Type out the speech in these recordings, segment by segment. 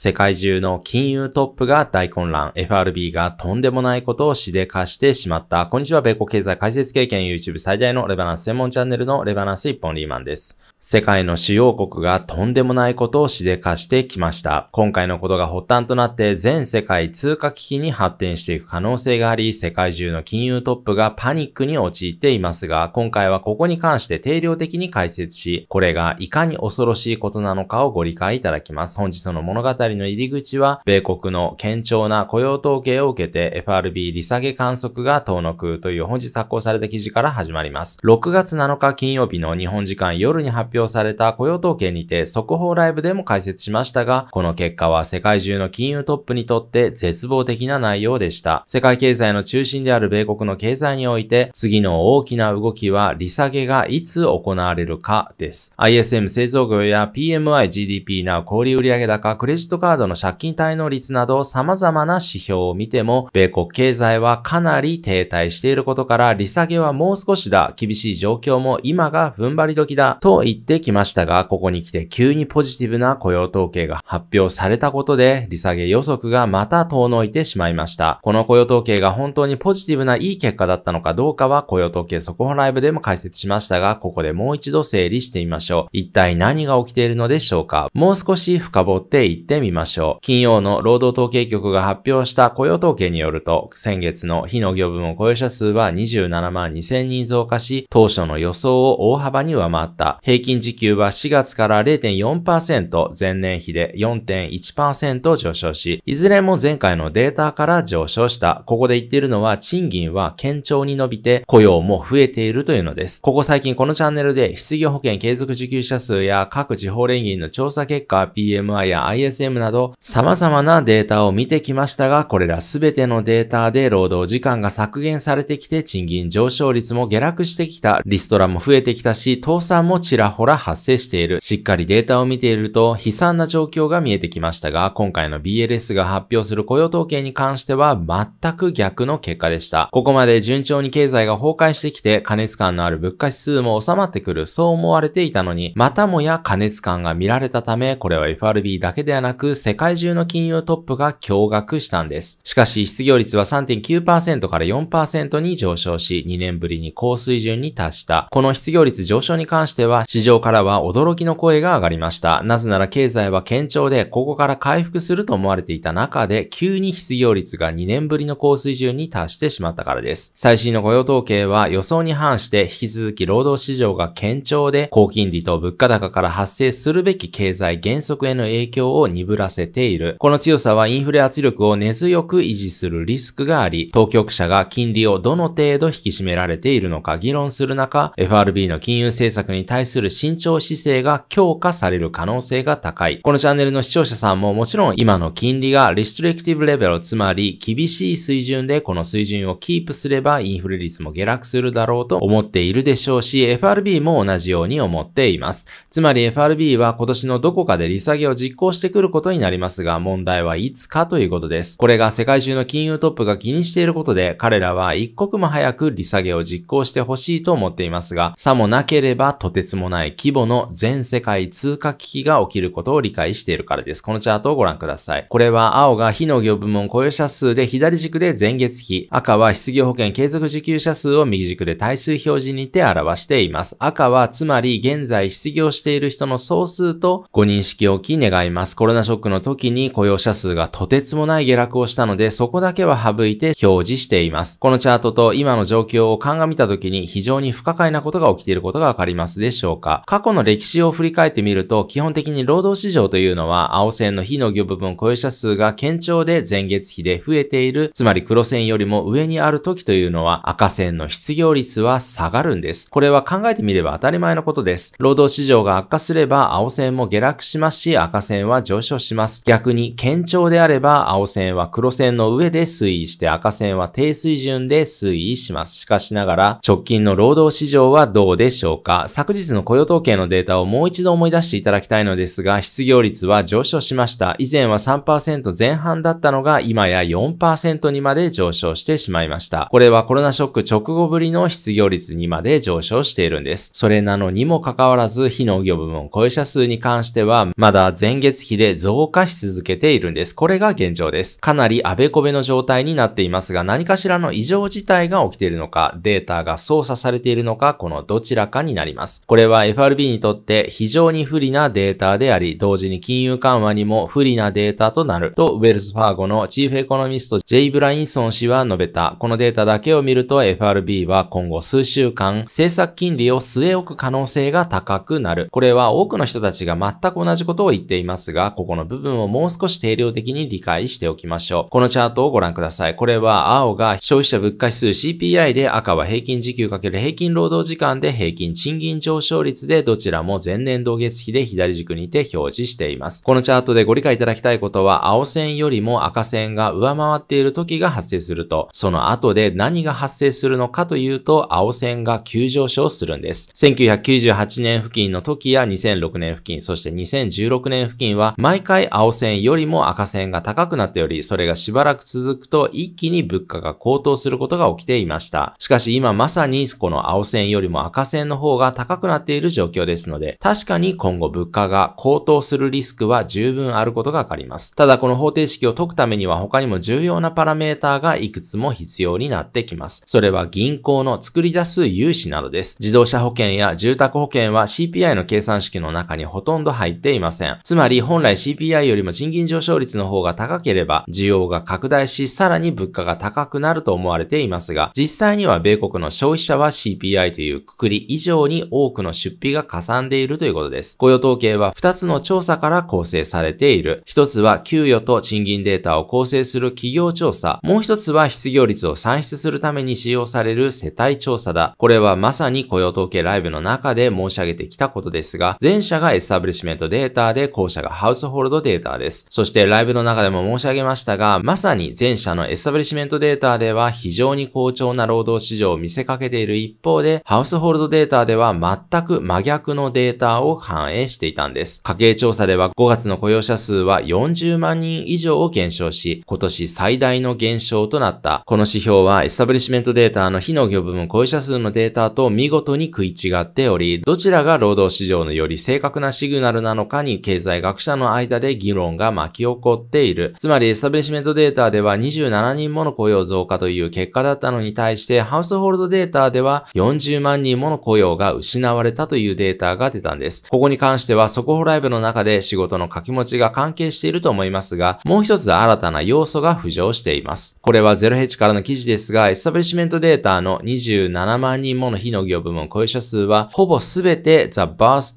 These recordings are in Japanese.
世界中の金融トップが大混乱、FRB がとんでもないことをしでかしてしまった。こんにちは、米国経済解説経験 YouTube 最大のレバナンス専門チャンネルのレバナンス一本リーマンです。世界の主要国がとんでもないことをしでかしてきました。今回のことが発端となって全世界通貨危機に発展していく可能性があり、世界中の金融トップがパニックに陥っていますが、今回はここに関して定量的に解説し、これがいかに恐ろしいことなのかをご理解いただきます。本日の物語の入り口は、米国の堅調な雇用統計を受けて FRB 利下げ観測が遠のくという本日発行された記事から始まります。6月7日金曜日の日本時間夜に発発表された雇用統計にて速報ライブでも解説しましたが、この結果は世界中の金融トップにとって絶望的な内容でした。世界経済の中心である米国の経済において、次の大きな動きは利下げがいつ行われるかです。ISM 製造業や PMI、GDP な小売売上高、クレジットカードの借金滞納率など様々な指標を見ても、米国経済はかなり停滞していることから、利下げはもう少しだ、厳しい状況も今が踏ん張り時だ、といっってきましたが、ここに来て急にポジティブな雇用統計が発表されたことで、利下げ予測がまた遠のいてしまいました。この雇用統計が本当にポジティブないい結果だったのかどうかは、雇用統計速報ライブでも解説しましたが、ここでもう一度整理してみましょう。一体何が起きているのでしょうかもう少し深掘っていってみましょう。金曜の労働統計局が発表した雇用統計によると、先月の非農業部門雇用者数は27万2000人増加し、当初の予想を大幅に上回った。平均均時給は4月から0.4%、前年比で4.1%上昇し、いずれも前回のデータから上昇した。ここで言っているのは、賃金は堅調に伸びて、雇用も増えているというのです。ここ最近このチャンネルで、失業保険継続受給者数や各地方連銀の調査結果、PMI や ISM など、様々なデータを見てきましたが、これらすべてのデータで労働時間が削減されてきて、賃金上昇率も下落してきた、リストラも増えてきたし、倒産もちらほらほら発生している。しっかりデータを見ていると悲惨な状況が見えてきましたが、今回の BLS が発表する雇用統計に関しては全く逆の結果でした。ここまで順調に経済が崩壊してきて、過熱感のある物価指数も収まってくる、そう思われていたのに、またもや過熱感が見られたため、これは FRB だけではなく、世界中の金融トップが驚愕したんです。しかし、失業率は3.9%から4%に上昇し、2年ぶりに高水準に達した。この失業率上昇に関しては、市場からは驚きの声が上がりました。なぜなら経済は堅調で、ここから回復すると思われていた中で、急に失業率が2年ぶりの高水準に達してしまったからです。最新の雇用統計は予想に反して、引き続き労働市場が堅調で、高金利と物価高から発生するべき経済減速への影響を鈍らせている。この強さはインフレ圧力を根強く維持するリスクがあり、当局者が金利をどの程度引き締められているのか議論する中、FRB の金融政策に対する慎重姿勢が強化される可能性が高い。このチャンネルの視聴者さんももちろん今の金利がレストレクティブレベル、つまり厳しい水準でこの水準をキープすればインフレ率も下落するだろうと思っているでしょうし、FRB も同じように思っています。つまり FRB は今年のどこかで利下げを実行してくることになりますが、問題はいつかということです。これが世界中の金融トップが気にしていることで、彼らは一刻も早く利下げを実行してほしいと思っていますが、さもなければとてつもないない規模の全世界通貨危機が起きることを理解しているからです。このチャートをご覧ください。これは青が非農業部門雇用者数で左軸で前月比、赤は失業保険継続受給者数を右軸で対数表示にて表しています。赤はつまり現在失業している人の総数とご認識をき願います。コロナショックの時に雇用者数がとてつもない下落をしたので、そこだけは省いて表示しています。このチャートと今の状況を鑑みた時に非常に不可解なことが起きていることがわかりますでしょうか過去の歴史を振り返ってみると、基本的に労働市場というのは、青線の非農業部分雇用者数が堅調で前月比で増えている、つまり黒線よりも上にある時というのは、赤線の失業率は下がるんです。これは考えてみれば当たり前のことです。労働市場が悪化すれば、青線も下落しますし、赤線は上昇します。逆に、堅調であれば、青線は黒線の上で推移して、赤線は低水準で推移します。しかしながら、直近の労働市場はどうでしょうか昨日の雇用統計のデータをもう一度思い出していただきたいのですが、失業率は上昇しました。以前は3%前半だったのが、今や4%にまで上昇してしまいました。これはコロナショック直後ぶりの失業率にまで上昇しているんです。それなのにもかかわらず、非農業部門雇用者数に関しては、まだ前月比で増加し続けているんです。これが現状です。かなりあべこべの状態になっていますが、何かしらの異常事態が起きているのか、データが操作されているのか、このどちらかになります。これは FRB にとって非常に不利なデータであり、同時に金融緩和にも不利なデータとなると、ウェルズ・ファーゴのチーフエコノミストジェイ・ブラインソン氏は述べた。このデータだけを見ると FRB は今後数週間、政策金利を据え置く可能性が高くなる。これは多くの人たちが全く同じことを言っていますが、ここの部分をもう少し定量的に理解しておきましょう。このチャートをご覧ください。これは青が消費者物価指数 CPI で赤は平均時給×平均労働時間で平均賃金上昇率でどちらも前年同月比で左軸にて表示しています。このチャートでご理解いただきたいことは、青線よりも赤線が上回っている時が発生すると、その後で何が発生するのかというと、青線が急上昇するんです。1998年付近の時や2006年付近、そして2016年付近は、毎回青線よりも赤線が高くなっており、それがしばらく続くと一気に物価が高騰することが起きていました。しかし今まさにこの青線よりも赤線の方が高くなっているいる状況ですので、確かに今後物価が高騰するリスクは十分あることがわかります。ただこの方程式を解くためには他にも重要なパラメーターがいくつも必要になってきます。それは銀行の作り出す融資などです。自動車保険や住宅保険は CPI の計算式の中にほとんど入っていません。つまり本来 CPI よりも賃金上昇率の方が高ければ需要が拡大しさらに物価が高くなると思われていますが、実際には米国の消費者は CPI というくくり以上に多くの出費が加算でいるということです。雇用統計は2つの調査から構成されている。1つは給与と賃金データを構成する企業調査。もう1つは失業率を算出するために使用される世帯調査だ。これはまさに雇用統計ライブの中で申し上げてきたことですが、前者がエスタブリッシュメントデータで、後者がハウスホールドデータです。そしてライブの中でも申し上げましたが、まさに前者のエスタブリッシュメントデータでは非常に好調な労働市場を見せかけている一方で、ハウスホールドデータでは全く真逆のデータを反映していたんです。家計調査では5月の雇用者数は40万人以上を減少し、今年最大の減少となった。この指標はエスタブリシメントデータの非農業部分雇用者数のデータと見事に食い違っており、どちらが労働市場のより正確なシグナルなのかに経済学者の間で議論が巻き起こっている。つまりエスタブリシメントデータでは27人もの雇用増加という結果だったのに対して、ハウスホールドデータでは40万人もの雇用が失われたといういうデータが出たんです。ここに関しては速報ライブの中で仕事の書き持ちが関係していると思いますが、もう一つ新たな要素が浮上しています。これはゼロヘッジからの記事ですが、エスタブリシメントデータの27万人もの非農業部門雇用者数は、ほぼすべて The Birth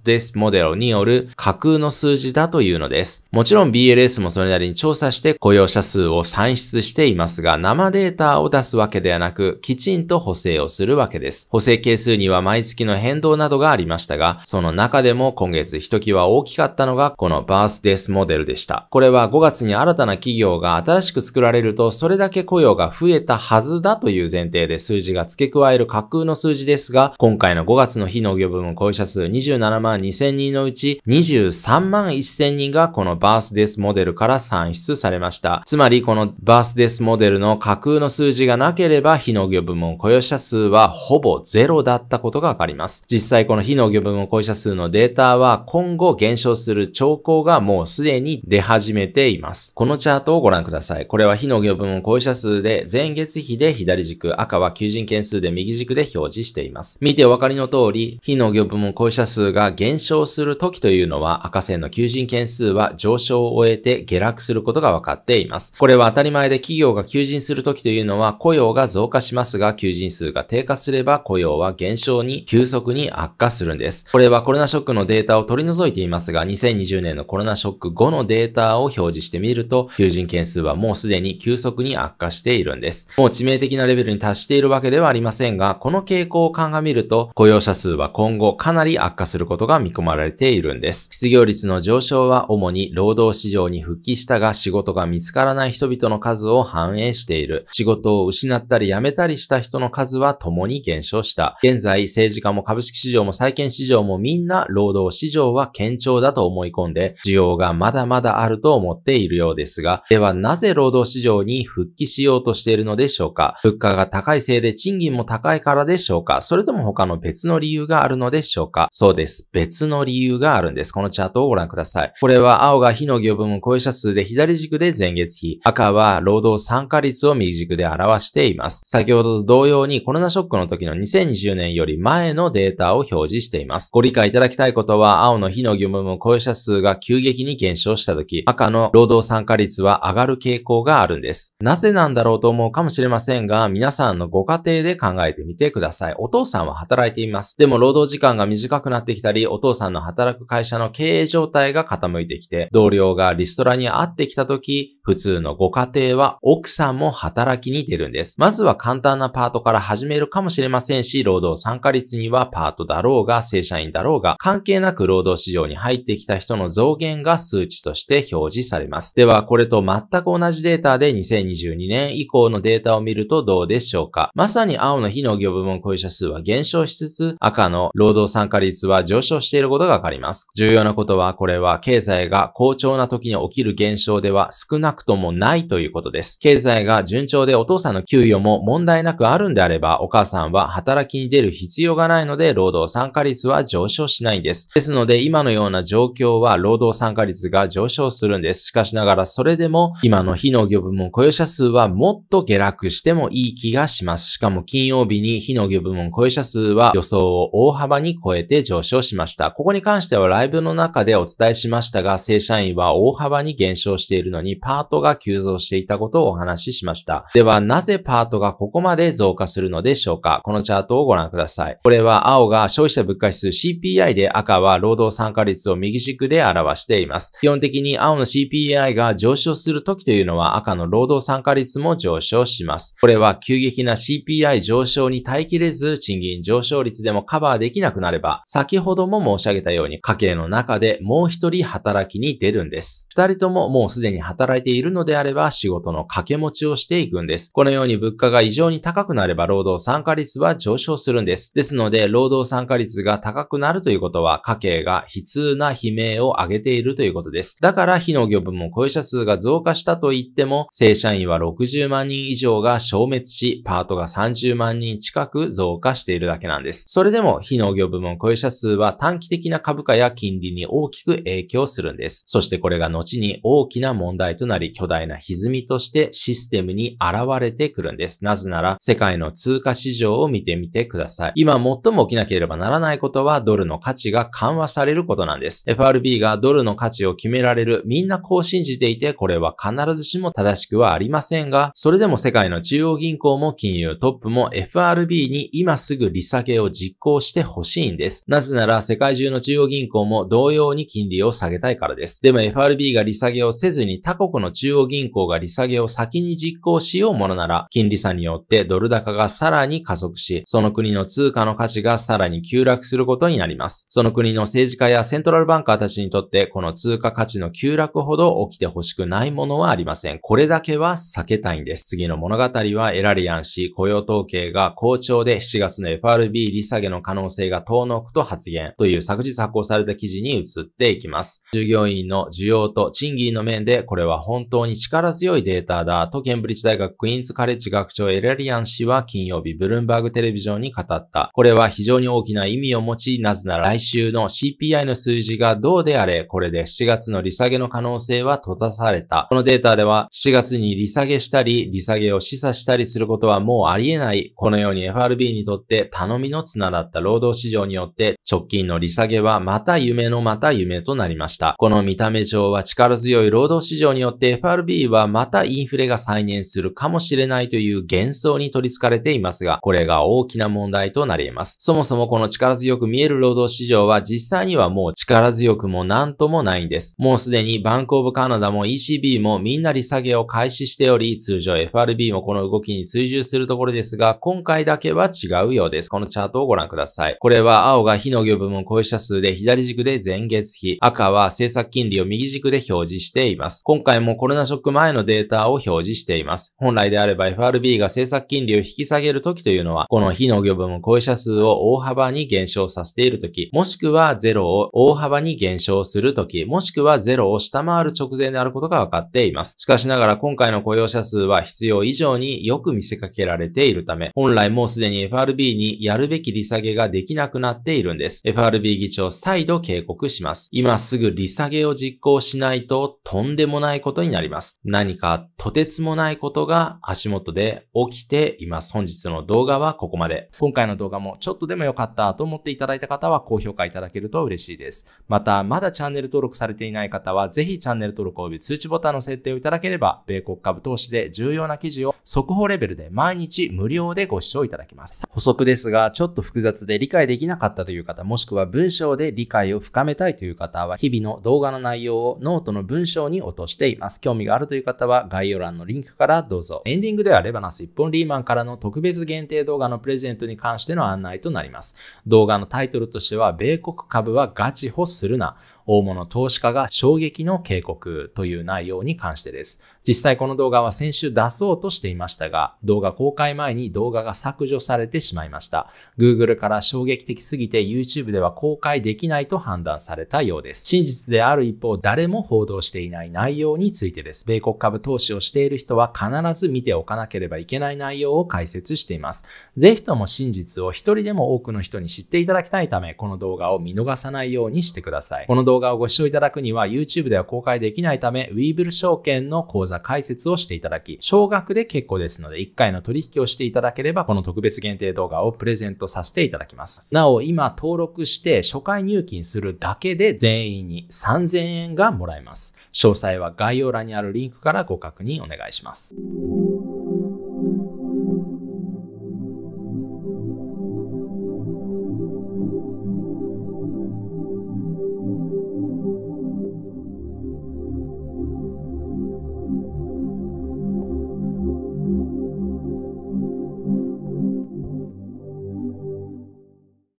Death Model による架空の数字だというのです。もちろん BLS もそれなりに調査して雇用者数を算出していますが、生データを出すわけではなく、きちんと補正をするわけです。補正係数には毎月の変動などがあります。ましたが、その中でも今月ひときわ大きかったのがこのバースデースモデルでした。これは5月に新たな企業が新しく作られるとそれだけ雇用が増えたはずだという前提で数字が付け加える架空の数字ですが、今回の5月の非農業部門雇用者数27万2000人のうち23万1000人がこのバースデースモデルから算出されました。つまりこのバースデースモデルの架空の数字がなければ非農業部門雇用者数はほぼゼロだったことがわかります。実際この非の魚分母者数のデータは今後減少する兆候がもうすでに出始めています。このチャートをご覧ください。これは非の魚分母者数で前月比で左軸、赤は求人件数で右軸で表示しています。見てお分かりの通り、非の魚分母者数が減少する時というのは赤線の求人件数は上昇を終えて下落することが分かっています。これは当たり前で企業が求人する時というのは雇用が増加しますが求人数が低下すれば雇用は減少に急速に悪化するするんです。これはコロナショックのデータを取り除いていますが、2020年のコロナショック後のデータを表示してみると、求人件数はもうすでに急速に悪化しているんです。もう致命的なレベルに達しているわけではありませんが、この傾向を鑑みると、雇用者数は今後かなり悪化することが見込まれているんです。失業率の上昇は主に労働市場に復帰したが仕事が見つからない人々の数を反映している。仕事を失ったり辞めたりした人の数は共に減少した。現在、政治家も株式市場も最債券市場もみんな労働市場は堅調だと思い込んで、需要がまだまだあると思っているようですが、ではなぜ労働市場に復帰しようとしているのでしょうか物価が高いせいで賃金も高いからでしょうかそれとも他の別の理由があるのでしょうかそうです。別の理由があるんです。このチャートをご覧ください。これは青が日の業分を超え者数で左軸で前月比、赤は労働参加率を右軸で表しています。先ほどと同様にコロナショックの時の2020年より前のデータを表示しています。ご理解いただきたいことは、青の日の業務も雇用者数が急激に減少したとき、赤の労働参加率は上がる傾向があるんです。なぜなんだろうと思うかもしれませんが、皆さんのご家庭で考えてみてください。お父さんは働いています。でも労働時間が短くなってきたり、お父さんの働く会社の経営状態が傾いてきて、同僚がリストラに会ってきたとき、普通のご家庭は奥さんも働きに出るんです。まずは簡単なパートから始めるかもしれませんし、労働参加率にはパートだろうが、正社員だろうが、関係なく労働市場に入ってきた人の増減が数値として表示されます。では、これと全く同じデータで2022年以降のデータを見るとどうでしょうか。まさに青の非農業部門雇用者数は減少しつつ、赤の労働参加率は上昇していることがわかります。重要なことは、これは経済が好調な時に起きる現象では少なくなくともないということです。経済が順調でお父さんの給与も問題なくあるんであれば、お母さんは働きに出る必要がないので、労働参加率は上昇しないんです。ですので、今のような状況は労働参加率が上昇するんです。しかしながら、それでも、今の非農業部門雇用者数はもっと下落してもいい気がします。しかも金曜日に非農業部門雇用者数は予想を大幅に超えて上昇しました。ここに関してはライブの中でお伝えしましたが、正社員は大幅に減少しているのに、パパートが急増していたことをお話ししました。では、なぜパートがここまで増加するのでしょうかこのチャートをご覧ください。これは青が消費者物価指数 CPI で赤は労働参加率を右軸で表しています。基本的に青の CPI が上昇する時というのは赤の労働参加率も上昇します。これは急激な CPI 上昇に耐えきれず賃金上昇率でもカバーできなくなれば、先ほども申し上げたように家計の中でもう一人働きに出るんです。二人とももうすでに働いてているのであれば仕事の掛け持ちをしていくんです。このように物価が異常に高くなれば労働参加率は上昇するんです。ですので、労働参加率が高くなるということは家計が悲痛な悲鳴を上げているということです。だから、非農業部門雇用者数が増加したと言っても、正社員は60万人以上が消滅し、パートが30万人近く増加しているだけなんです。それでも、非農業部門雇用者数は短期的な株価や金利に大きく影響するんです。そしてこれが後に大きな問題となります。り巨大な歪みとしてシステムに現れてくるんです。なぜなら、世界の通貨市場を見てみてください。今最も起きなければならないことは、ドルの価値が緩和されることなんです。FRB がドルの価値を決められる、みんなこう信じていて、これは必ずしも正しくはありませんが、それでも世界の中央銀行も金融トップも FRB に今すぐ利下げを実行してほしいんです。なぜなら、世界中の中央銀行も同様に金利を下げたいからです。でも FRB が利下げをせずに他国の中央銀行が利下げを先に実行しようものなら、金利差によってドル高がさらに加速し、その国の通貨の価値がさらに急落することになります。その国の政治家やセントラルバンカーたちにとって、この通貨価値の急落ほど起きてほしくないものはありません。これだけは避けたいんです。次の物語はエラリアン氏雇用統計が好調で7月の FRB 利下げの可能性が遠のくと発言という昨日発行された記事に移っていきます。従業員の需要と賃金の面でこれは本本当に力強いデータだとケンブリッジ大学クイーンズカレッジ学長エラリアン氏は金曜日ブルームバーグテレビ上に語った。これは非常に大きな意味を持ち、なぜなら来週の CPI の数字がどうであれ、これで7月の利下げの可能性は閉ざされた。このデータでは7月に利下げしたり、利下げを示唆したりすることはもうありえない。このように FRB にとって頼みの綱だった労働市場によって直近の利下げはまた夢のまた夢となりました。この見た目上は力強い労働市場によって FRB はまたインフレが再燃するかもしれないという幻想に取り憑かれていますが、これが大きな問題となり得ます。そもそもこの力強く見える労働市場は実際にはもう力強くもなんともないんです。もうすでにバンクオブカナダも ECB もみんな利下げを開始しており、通常 FRB もこの動きに追従するところですが、今回だけは違うようです。このチャートをご覧ください。これは青が非農業部門雇用者数で左軸で前月比、赤は政策金利を右軸で表示しています。今回もコロナショック前のデータを表示しています。本来であれば FRB が政策金利を引き下げる時というのは、この非農業分門雇用者数を大幅に減少させている時、もしくはゼロを大幅に減少する時、もしくはゼロを下回る直前であることが分かっています。しかしながら今回の雇用者数は必要以上によく見せかけられているため、本来もうすでに FRB にやるべき利下げができなくなっているんです。FRB 議長再度警告します。今すぐ利下げを実行しないととんでもないことことになります。何かとてつもないことが足元で起きています。本日の動画はここまで。今回の動画もちょっとでも良かったと思っていただいた方は高評価いただけると嬉しいです。また、まだチャンネル登録されていない方は、ぜひチャンネル登録及び通知ボタンの設定をいただければ、米国株投資で重要な記事を速報レベルで毎日無料でご視聴いただけます。補足ですが、ちょっと複雑で理解できなかったという方、もしくは文章で理解を深めたいという方は、日々の動画の内容をノートの文章に落としています。。興味があるという方は概要欄のリンクからどうぞ。エンディングではレバナス一本リーマンからの特別限定動画のプレゼントに関しての案内となります。動画のタイトルとしては、米国株はガチホするな。大物投資家が衝撃の警告という内容に関してです。実際この動画は先週出そうとしていましたが、動画公開前に動画が削除されてしまいました。Google から衝撃的すぎて YouTube では公開できないと判断されたようです。真実である一方、誰も報道していない内容についてです。米国株投資をしている人は必ず見ておかなければいけない内容を解説しています。ぜひとも真実を一人でも多くの人に知っていただきたいため、この動画を見逃さないようにしてください。この動画をご視聴いただくには YouTube では公開できないため、ウィーブル証券の講座解説をしていただき、少額で結構ですので、1回の取引をしていただければ、この特別限定動画をプレゼントさせていただきます。なお、今登録して初回入金するだけで全員に3000円がもらえます。詳細は概要欄にあるリンクからご確認お願いします。